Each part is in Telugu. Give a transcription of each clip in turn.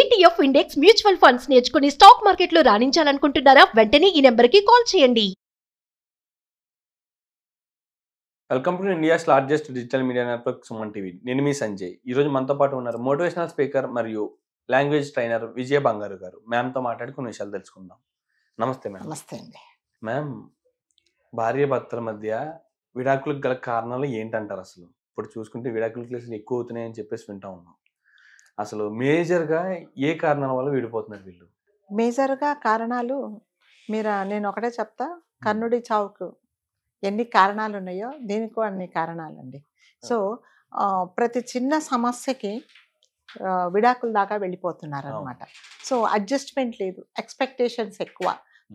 ఈటీఎఫ్ ఇండెక్స్ మ్యూచువల్ ఫండ్స్ నేర్చుకుని స్టాక్ మార్కెట్లో రాణించాలనుకుంటున్నారా వెంటనే ఈ నెంబర్ కి కాల్ చేయండి welcome to India's largest digital media network Suman TV నేను మీ సంజయ్ ఈరోజు మనతో పాటు ఉన్నారు మోటివేషనల్ స్పీకర్ మరియు లాంగ్వేజ్ ట్రైనర్ విజయ బంగారు గారు మ్యామ్తో మాట్లాడి కొన్ని విషయాలు తెలుసుకుందాం నమస్తే మ్యామ్ నమస్తే అండి మ్యామ్ భార్య భర్తల మధ్య విడాకులకు గల కారణాలు ఏంటంటారు అసలు ఇప్పుడు చూసుకుంటే విడాకులు కేసులు ఎక్కువ అవుతున్నాయని చెప్పేసి వింటా ఉన్నాం అసలు మేజర్గా ఏ కారణాల వల్ల విడిపోతున్నారు వీళ్ళు మేజర్గా కారణాలు మీరు నేను ఒకటే చెప్తా కర్ణుడి చావుకు ఎన్ని కారణాలు ఉన్నాయో దీనికి అన్ని కారణాలు అండి సో ప్రతి చిన్న సమస్యకి విడాకుల దాకా వెళ్ళిపోతున్నారు అనమాట సో అడ్జస్ట్మెంట్ లేదు ఎక్స్పెక్టేషన్స్ ఎక్కువ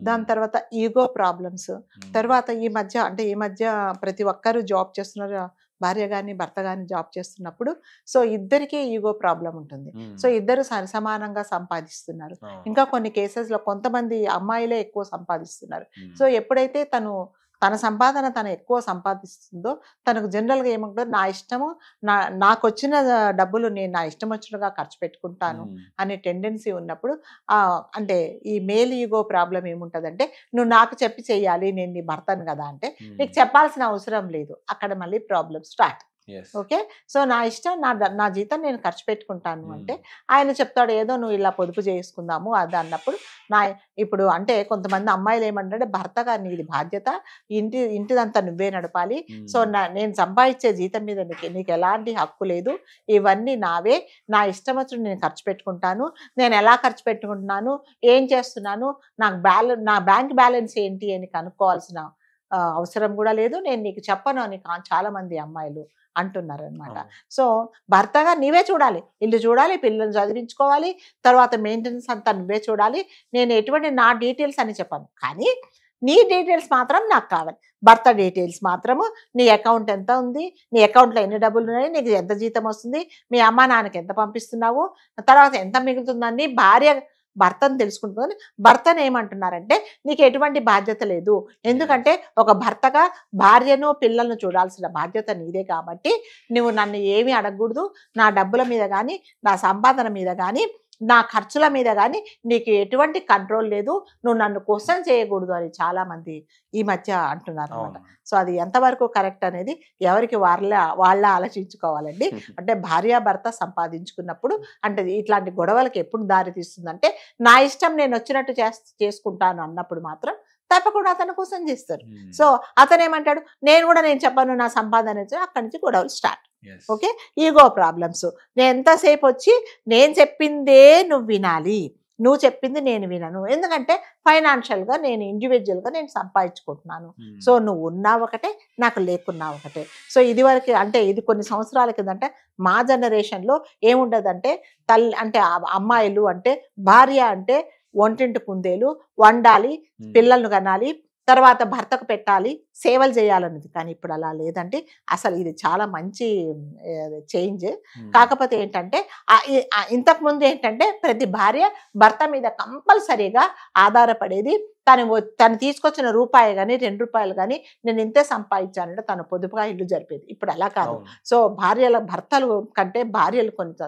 దాని తర్వాత ఈగో ప్రాబ్లమ్స్ తర్వాత ఈ మధ్య అంటే ఈ మధ్య ప్రతి ఒక్కరూ జాబ్ చేస్తున్నారు భార్య కానీ భర్త కానీ జాబ్ చేస్తున్నప్పుడు సో ఇద్దరికీ ఈగో ప్రాబ్లం ఉంటుంది సో ఇద్దరు సమానంగా సంపాదిస్తున్నారు ఇంకా కొన్ని కేసెస్లో కొంతమంది అమ్మాయిలే ఎక్కువ సంపాదిస్తున్నారు సో ఎప్పుడైతే తను తన సంపాదన తను ఎక్కువ సంపాదిస్తుందో తనకు జనరల్గా ఏమంటారు నా ఇష్టము నా నాకు వచ్చిన డబ్బులు నేను నా ఇష్టం వచ్చినట్టుగా ఖర్చు పెట్టుకుంటాను అనే టెండెన్సీ ఉన్నప్పుడు అంటే ఈ మేల్ ఈగో ప్రాబ్లం ఏముంటుందంటే నువ్వు నాకు చెప్పి చేయాలి నేను నీ భర్తను కదా అంటే నీకు చెప్పాల్సిన అవసరం లేదు అక్కడ మళ్ళీ ప్రాబ్లం స్టార్ట్ ఓకే సో నా ఇష్టం నా నా జీతం నేను ఖర్చు పెట్టుకుంటాను hmm. అంటే ఆయన చెప్తాడు ఏదో నువ్వు ఇలా పొదుపు చేసుకుందాము అది అన్నప్పుడు నా ఇప్పుడు అంటే కొంతమంది అమ్మాయిలు ఏమంటారంటే భర్త గారిని ఇది బాధ్యత ఇంటి ఇంటిదంతా నువ్వే నడపాలి సో hmm. నా నేను సంపాదించే జీతం మీద నీకు నీకు ఎలాంటి హక్కు లేదు ఇవన్నీ నావే నా ఇష్టం వచ్చిన నేను ఖర్చు పెట్టుకుంటాను నేను ఎలా ఖర్చు పెట్టుకుంటున్నాను ఏం చేస్తున్నాను నాకు బ్యాలెన్స్ నా బ్యాంక్ బ్యాలెన్స్ ఏంటి అని కనుక్కోవాల్సిన అవసరం కూడా లేదు నేను నీకు చెప్పను అని చాలా మంది అమ్మాయిలు అంటున్నారు అనమాట సో భర్తగా నీవే చూడాలి ఇల్లు చూడాలి పిల్లల్ని చదివించుకోవాలి తర్వాత మెయింటెనెన్స్ అంతా నువ్వే చూడాలి నేను ఎటువంటి నా డీటెయిల్స్ అని చెప్పాను కానీ నీ డీటెయిల్స్ మాత్రం నాకు కావాలి భర్త డీటెయిల్స్ మాత్రము నీ అకౌంట్ ఎంత ఉంది నీ అకౌంట్లో ఎన్ని డబ్బులు ఉన్నాయి నీకు ఎంత జీతం వస్తుంది మీ అమ్మ నాన్నకి ఎంత పంపిస్తున్నావు తర్వాత ఎంత మిగులుతుందని భార్య భర్తను తెలుసుకుంటుందని భర్తను ఏమంటున్నారంటే నీకు ఎటువంటి బాధ్యత లేదు ఎందుకంటే ఒక భర్తగా భార్యను పిల్లలను చూడాల్సిన బాధ్యత నీదే కాబట్టి నువ్వు నన్ను ఏమీ అడగకూడదు నా డబ్బుల మీద కానీ నా సంపాదన మీద కానీ నా ఖర్చుల మీద కానీ నీకు ఎటువంటి కంట్రోల్ లేదు నువ్వు నన్ను క్వశ్చన్ చేయకూడదు అని మంది ఈ మధ్య అంటున్నారు అనమాట సో అది ఎంతవరకు కరెక్ట్ అనేది ఎవరికి వాళ్ళ వాళ్ళ ఆలోచించుకోవాలండి అంటే భార్యాభర్త సంపాదించుకున్నప్పుడు అంటే ఇట్లాంటి గొడవలకు ఎప్పుడు దారి తీస్తుందంటే నా ఇష్టం నేను వచ్చినట్టు చేసుకుంటాను అన్నప్పుడు మాత్రం తప్పకుండా అతను కోసం చేస్తారు సో అతను ఏమంటాడు నేను కూడా నేను చెప్పాను నా సంపాదన అక్కడి నుంచి గొడవలు స్టార్ట్ ఓకే ఈగో ప్రాబ్లమ్స్ నేను ఎంతసేపు వచ్చి నేను చెప్పిందే నువ్వు వినాలి నువ్వు చెప్పింది నేను వినను ఎందుకంటే ఫైనాన్షియల్గా నేను ఇండివిజువల్గా నేను సంపాదించుకుంటున్నాను సో నువ్వు ఉన్నా ఒకటే నాకు లేకున్నా ఒకటే సో ఇది వరకు అంటే ఇది కొన్ని సంవత్సరాల కిందంటే మా జనరేషన్లో ఏముండదంటే తల్లి అంటే అమ్మాయిలు అంటే భార్య అంటే ఒంటింటి కుందేలు వండాలి పిల్లలను కనాలి తర్వాత భర్తకు పెట్టాలి సేవలు చేయాలన్నది కానీ ఇప్పుడు అలా లేదండి అసలు ఇది చాలా మంచి చేంజ్ కాకపోతే ఏంటంటే ఇంతకుముందు ఏంటంటే ప్రతి భార్య భర్త మీద కంపల్సరీగా ఆధారపడేది తను తను తీసుకొచ్చిన రూపాయి కానీ రెండు రూపాయలు కానీ నేను ఇంతే సంపాదించానంటే తను పొదుపుగా ఇల్లు జరిపేది ఇప్పుడు అలా కాదు సో భార్యల భర్తలు కంటే భార్యలు కొంత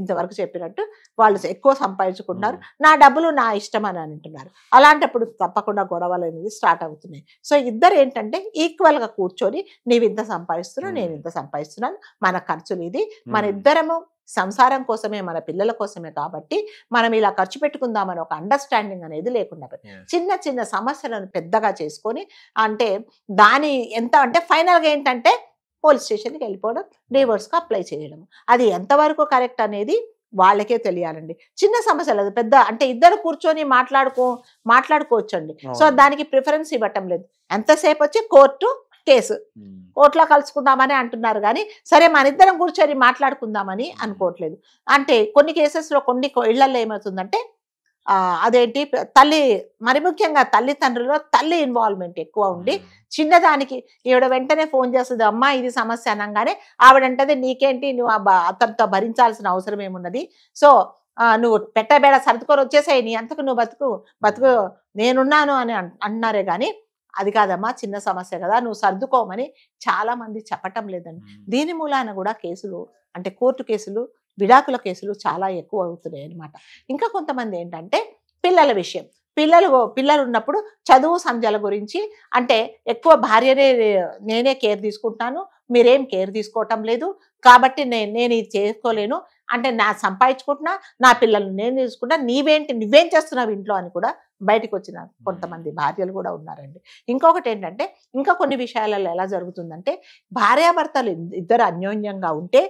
ఇంతవరకు చెప్పినట్టు వాళ్ళు ఎక్కువ సంపాదించుకుంటున్నారు నా డబ్బులు నా ఇష్టం అని అంటున్నారు అలాంటప్పుడు తప్పకుండా గొడవలు అనేది స్టార్ట్ అవుతున్నాయి సో ఇద్దరు ఏంటంటే ఈక్వల్గా కూర్చొని నీవింత ఇంత సంపాదిస్తున్నావు నేను ఇంత సంపాదిస్తున్నాను మన ఖర్చులు ఇది మన ఇద్దరము సంసారం కోసమే మన పిల్లల కోసమే కాబట్టి మనం ఇలా ఖర్చు పెట్టుకుందామని ఒక అండర్స్టాండింగ్ అనేది లేకుండా చిన్న చిన్న సమస్యలను పెద్దగా చేసుకొని అంటే దాని ఎంత అంటే ఫైనల్గా ఏంటంటే పోలీస్ స్టేషన్కి వెళ్ళిపోవడం డైవర్స్కి అప్లై చేయడం అది ఎంతవరకు కరెక్ట్ అనేది వాళ్ళకే తెలియాలండి చిన్న సమస్యలు అది పెద్ద అంటే ఇద్దరు కూర్చొని మాట్లాడుకో మాట్లాడుకోవచ్చండి సో దానికి ప్రిఫరెన్స్ ఇవ్వటం లేదు ఎంతసేపు వచ్చి కోర్టు కేసు hmm. కోర్టులో కలుసుకుందామని అంటున్నారు కానీ సరే మన ఇద్దరం కూర్చొని మాట్లాడుకుందామని hmm. అనుకోవట్లేదు అంటే కొన్ని కేసెస్లో కొన్ని ఇళ్లలో ఏమవుతుందంటే అదేంటి తల్లి మరి ముఖ్యంగా తల్లిదండ్రుల్లో తల్లి ఇన్వాల్వ్మెంట్ ఎక్కువ ఉండి hmm. చిన్నదానికి ఈవిడ వెంటనే ఫోన్ చేస్తుంది అమ్మ ఇది సమస్య అనగానే ఆవిడంటది నీకేంటి నువ్వు అతనితో భరించాల్సిన అవసరం ఏమున్నది సో నువ్వు పెట్టబేడ సర్దుకొని వచ్చేసాయి నీ అంతకు నువ్వు బతుకు బతుకు నేనున్నాను అని అన్నారే కానీ అది కాదమ్మా చిన్న సమస్య కదా నువ్వు సర్దుకోమని చాలా మంది చెప్పటం లేదండి దీని మూలాన కూడా కేసులు అంటే కోర్టు కేసులు విడాకుల కేసులు చాలా ఎక్కువ అవుతున్నాయి అనమాట ఇంకా కొంతమంది ఏంటంటే పిల్లల విషయం పిల్లలు పిల్లలు ఉన్నప్పుడు చదువు సంధ్యల గురించి అంటే ఎక్కువ భార్యనే నేనే కేర్ తీసుకుంటాను మీరేం కేర్ తీసుకోవటం లేదు కాబట్టి నేను నేను ఇది చేసుకోలేను అంటే నా సంపాదించుకుంటున్నా నా పిల్లల్ని నేను చూసుకుంటా నీవేంటి నువ్వేం చేస్తున్నావు ఇంట్లో అని కూడా బయటకు వచ్చిన కొంతమంది భార్యలు కూడా ఉన్నారండి ఇంకొకటి ఏంటంటే ఇంకా కొన్ని విషయాలలో ఎలా జరుగుతుందంటే భార్యాభర్తలు ఇద్దరు అన్యోన్యంగా ఉంటే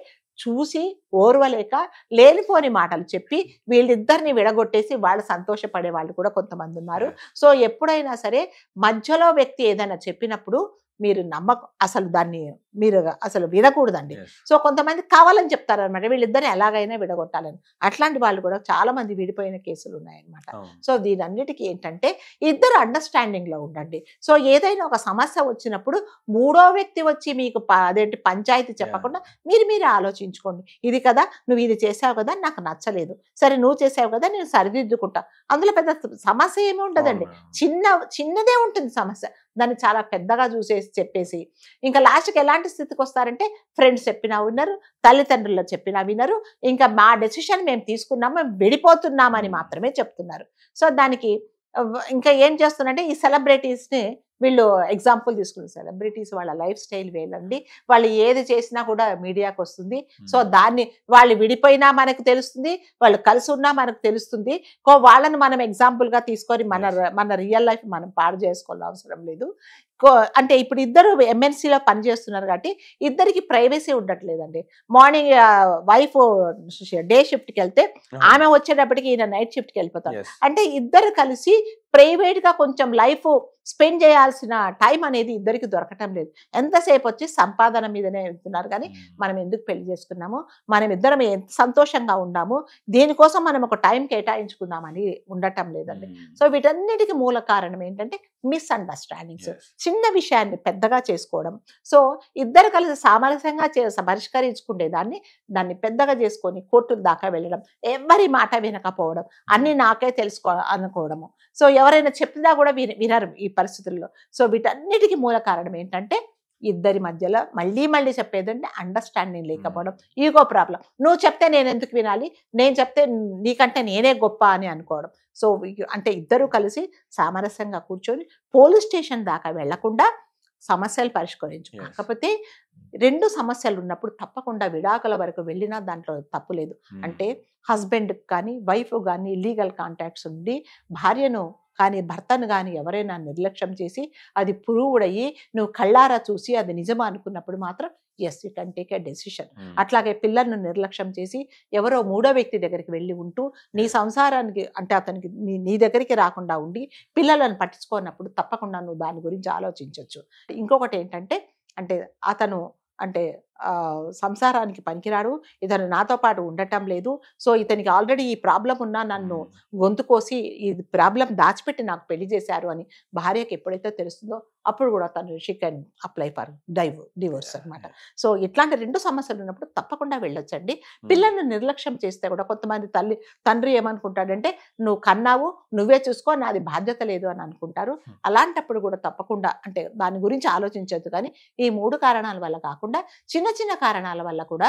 చూసి ఓర్వలేక లేనిపోని మాటలు చెప్పి వీళ్ళిద్దరిని విడగొట్టేసి వాళ్ళు సంతోషపడే వాళ్ళు కూడా కొంతమంది ఉన్నారు సో ఎప్పుడైనా సరే మధ్యలో వ్యక్తి ఏదైనా చెప్పినప్పుడు మీరు నమ్మక అసలు దాన్ని మీరు అసలు వినకూడదండి సో కొంతమంది కావాలని చెప్తారు అనమాట వీళ్ళిద్దరిని ఎలాగైనా విడగొట్టాలని అట్లాంటి వాళ్ళు కూడా చాలా మంది విడిపోయిన కేసులు ఉన్నాయన్నమాట సో దీనన్నిటికీ ఏంటంటే ఇద్దరు అండర్స్టాండింగ్ లో ఉండండి సో ఏదైనా ఒక సమస్య వచ్చినప్పుడు మూడో వ్యక్తి వచ్చి మీకు అదేంటి పంచాయతీ చెప్పకుండా మీరు మీరే ఆలోచించుకోండి ఇది కదా నువ్వు ఇది చేసావు కదా నాకు నచ్చలేదు సరే నువ్వు చేసావు కదా నేను సరిదిద్దుకుంటా అందులో పెద్ద సమస్య ఏమి ఉండదండి చిన్న చిన్నదే ఉంటుంది సమస్య దాన్ని చాలా పెద్దగా చూసేసి చెప్పేసి ఇంకా లాస్ట్కి ఎలాంటి స్థితికి వస్తారంటే ఫ్రెండ్స్ చెప్పినా ఉన్నారు తల్లిదండ్రులు చెప్పినా వినరు ఇంకా మా డెసిషన్ మేము తీసుకున్నాము మేము విడిపోతున్నామని మాత్రమే చెప్తున్నారు సో దానికి ఇంకా ఏం చేస్తున్నారంటే ఈ సెలబ్రిటీస్ని వీళ్ళు ఎగ్జాంపుల్ తీసుకున్న సెలబ్రిటీస్ వాళ్ళ లైఫ్ స్టైల్ వేలండి వాళ్ళు ఏది చేసినా కూడా మీడియాకు వస్తుంది సో hmm. దాన్ని వాళ్ళు విడిపోయినా మనకు తెలుస్తుంది వాళ్ళు కలిసి ఉన్నా మనకు తెలుస్తుంది వాళ్ళని మనం ఎగ్జాంపుల్గా తీసుకొని మన మన రియల్ లైఫ్ మనం పాడు చేసుకోవాల్సిన అవసరం లేదు అంటే ఇప్పుడు ఇద్దరు ఎంఎన్సీలో పనిచేస్తున్నారు కాబట్టి ఇద్దరికి ప్రైవసీ ఉండట్లేదండి మార్నింగ్ వైఫ్ డే షిఫ్ట్కి వెళ్తే ఆమె వచ్చేటప్పటికి ఈయన నైట్ షిఫ్ట్కి వెళ్ళిపోతారు అంటే ఇద్దరు కలిసి ప్రైవేట్గా కొంచెం లైఫ్ స్పెండ్ చేయాల్సిన టైం అనేది ఇద్దరికి దొరకటం లేదు ఎంతసేపు వచ్చి సంపాదన మీదనే వెళ్తున్నారు కానీ hmm. మనం ఎందుకు పెళ్లి చేసుకున్నాము మనం ఇద్దరం ఎంత సంతోషంగా ఉన్నాము దీనికోసం మనం ఒక టైం కేటాయించుకుందామని ఉండటం లేదండి hmm. సో వీటన్నిటికీ మూల కారణం ఏంటంటే మిస్అండర్స్టాండింగ్స్ చిన్న విషయాన్ని పెద్దగా చేసుకోవడం సో ఇద్దరు కలిసి సామరస్యంగా చే పరిష్కరించుకునేదాన్ని దాన్ని పెద్దగా చేసుకొని కోర్టుల దాకా వెళ్ళడం ఎవరి మాట వినకపోవడం అన్నీ నాకే తెలుసుకో అనుకోవడము సో ఎవరైనా చెప్పినా కూడా వినరు ఈ పరిస్థితుల్లో సో వీటన్నిటికీ మూల కారణం ఏంటంటే ఇద్దరి మధ్యలో మళ్ళీ మళ్ళీ చెప్పేదంటే అండర్స్టాండింగ్ hmm. లేకపోవడం ఈగో ప్రాబ్లం నువ్వు చెప్తే నేను ఎందుకు వినాలి నేను చెప్తే నీకంటే నేనే గొప్ప అని అనుకోవడం సో అంటే ఇద్దరూ కలిసి సామరస్యంగా కూర్చొని పోలీస్ స్టేషన్ దాకా వెళ్లకుండా సమస్యలు పరిష్కరించు కాకపోతే రెండు సమస్యలు ఉన్నప్పుడు తప్పకుండా విడాకుల వరకు వెళ్ళినా దాంట్లో తప్పు లేదు hmm. అంటే హస్బెండ్ కానీ వైఫ్ కానీ లీగల్ కాంటాక్ట్స్ ఉండి భార్యను కానీ భర్తను కానీ ఎవరైనా నిర్లక్ష్యం చేసి అది ప్రూవ్డ్ అయ్యి నువ్వు కళ్ళారా చూసి అది నిజమా అనుకున్నప్పుడు మాత్రం yes you can take a decision అట్లాగే పిల్లలను నిర్లక్ష్యం చేసి ఎవరో మూడో వ్యక్తి దగ్గరికి వెళ్ళి ఉంటూ నీ సంసారానికి అంటే అతనికి నీ నీ దగ్గరికి రాకుండా ఉండి పిల్లలను పట్టించుకోనప్పుడు తప్పకుండా నువ్వు దాని గురించి ఆలోచించవచ్చు ఇంకొకటి ఏంటంటే అంటే అతను అంటే సంసారానికి పనికిరాడు ఇతను నాతో పాటు ఉండటం లేదు సో ఇతనికి ఆల్రెడీ ఈ ప్రాబ్లం ఉన్నా నన్ను గొంతు కోసి ఈ ప్రాబ్లం దాచిపెట్టి నాకు పెళ్లి చేశారు అని భార్యకి ఎప్పుడైతే తెలుస్తుందో అప్పుడు కూడా తను she can apply for dive divorce అనమాట సో ఇట్లాంటి రెండు సమస్యలు ఉన్నప్పుడు తప్పకుండా వెళ్ళొచ్చండి పిల్లల్ని నిర్లక్ష్యం చేస్తే కూడా కొంతమంది తల్లి తండ్రి ఏమనుకుంటాడంటే నువ్వు కన్నావు నువ్వే చూసుకో నాది బాధ్యత లేదు అని అనుకుంటారు అలాంటప్పుడు కూడా తప్పకుండా అంటే దాని గురించి ఆలోచించద్దు కానీ ఈ మూడు కారణాల వల్ల కాకుండా చిన్న చిన్న చిన్న కారణాల వల్ల కూడా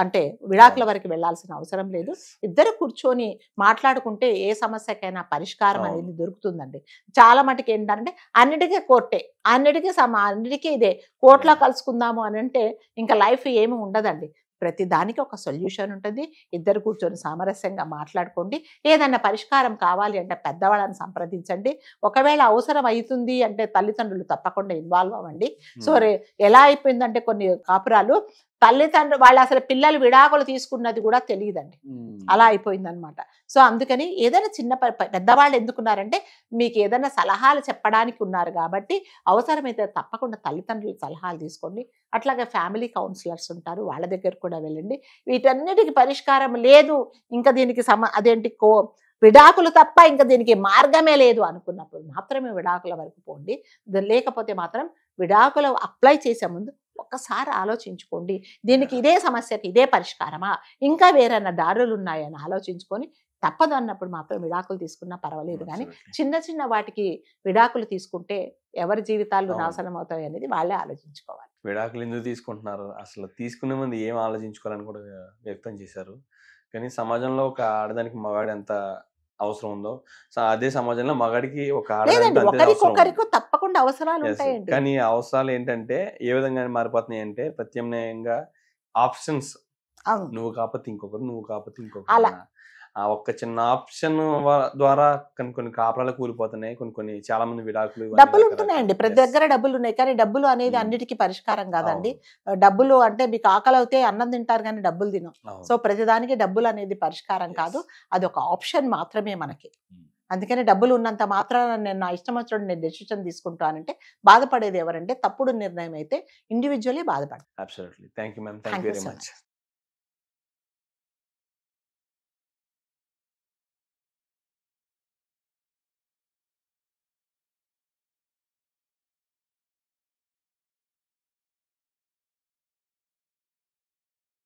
అంటే విడాకుల వరకు వెళ్లాల్సిన అవసరం లేదు ఇద్దరు కూర్చొని మాట్లాడుకుంటే ఏ సమస్యకైనా పరిష్కారం అనేది దొరుకుతుందండి చాలా మటుకు ఏంటంటే అన్నిటికీ కోర్టే అన్నిటికీ సమా అన్నిటికీ ఇదే కోర్టులో కలుసుకుందాము అని అంటే ఇంకా లైఫ్ ఏమి ఉండదండి ప్రతి దానికి ఒక సొల్యూషన్ ఉంటుంది ఇద్దరు కూర్చొని సామరస్యంగా మాట్లాడుకోండి ఏదన్నా పరిష్కారం కావాలి అంటే పెద్దవాళ్ళని సంప్రదించండి ఒకవేళ అవసరం అవుతుంది అంటే తల్లిదండ్రులు తప్పకుండా ఇన్వాల్వ్ అవ్వండి సో ఎలా అయిపోయిందంటే కొన్ని కాపురాలు తల్లిదండ్రులు వాళ్ళు అసలు పిల్లలు విడాకులు తీసుకున్నది కూడా తెలియదండి అలా అనమాట సో అందుకని ఏదైనా చిన్న పెద్దవాళ్ళు ఎందుకున్నారంటే మీకు ఏదైనా సలహాలు చెప్పడానికి ఉన్నారు కాబట్టి అవసరమైతే తప్పకుండా తల్లిదండ్రులు సలహాలు తీసుకోండి అట్లాగే ఫ్యామిలీ కౌన్సిలర్స్ ఉంటారు వాళ్ళ దగ్గర కూడా వెళ్ళండి వీటన్నిటికీ పరిష్కారం లేదు ఇంకా దీనికి సమ అదేంటి కో విడాకులు తప్ప ఇంకా దీనికి మార్గమే లేదు అనుకున్నప్పుడు మాత్రమే విడాకుల వరకు పోండి లేకపోతే మాత్రం విడాకులు అప్లై చేసే ముందు ఒక్కసారి ఆలోచించుకోండి దీనికి ఇదే సమస్యకి ఇదే పరిష్కారమా ఇంకా వేరైనా దారులు ఉన్నాయని ఆలోచించుకొని తప్పదు అన్నప్పుడు మాత్రం విడాకులు తీసుకున్నా పర్వాలేదు కానీ చిన్న చిన్న వాటికి విడాకులు తీసుకుంటే ఎవరి జీవితాలు నాశనం అవుతాయి అనేది వాళ్ళే ఆలోచించుకోవాలి విడాకులు ఎందుకు తీసుకుంటున్నారు అసలు తీసుకునే ముందు ఏం ఆలోచించుకోవాలని కూడా వ్యక్తం చేశారు కానీ సమాజంలో ఒక ఆడదానికి మగాడు ఎంత అవసరం ఉందో అదే సమాజంలో మగాడికి ఒక తప్పకుండా అవసరాలు కానీ అవసరాలు ఏంటంటే ఏ విధంగా మారిపోతున్నాయి అంటే ప్రత్యామ్నాయంగా ఆప్షన్స్ నువ్వు కాకపోతే ఇంకొకరు నువ్వు కాకపోతే ఇంకొకరు ఆ ఒక్క చిన్న ఆప్షన్ ద్వారా కొన్ని కొన్ని కాపురాలు కూలిపోతున్నాయి కొన్ని కొన్ని చాలా మంది విడాకులు డబ్బులు ఉంటున్నాయండి ప్రతి దగ్గర డబ్బులు ఉన్నాయి కానీ డబ్బులు అనేది hmm. అన్నిటికీ పరిష్కారం కాదండి డబ్బులు అంటే మీకు ఆకలి అవుతే అన్నం తింటారు కానీ డబ్బులు తినం సో ప్రతిదానికి డబ్బులు అనేది పరిష్కారం కాదు అది ఒక ఆప్షన్ మాత్రమే మనకి hmm. అందుకని డబ్బులు ఉన్నంత మాత్రాన నేను నా ఇష్టం వచ్చినప్పుడు నేను డెసిషన్ తీసుకుంటానంటే బాధపడేది ఎవరంటే తప్పుడు నిర్ణయం అయితే ఇండివిజువలీ బాధపడతాను thank you ma'am thank you very much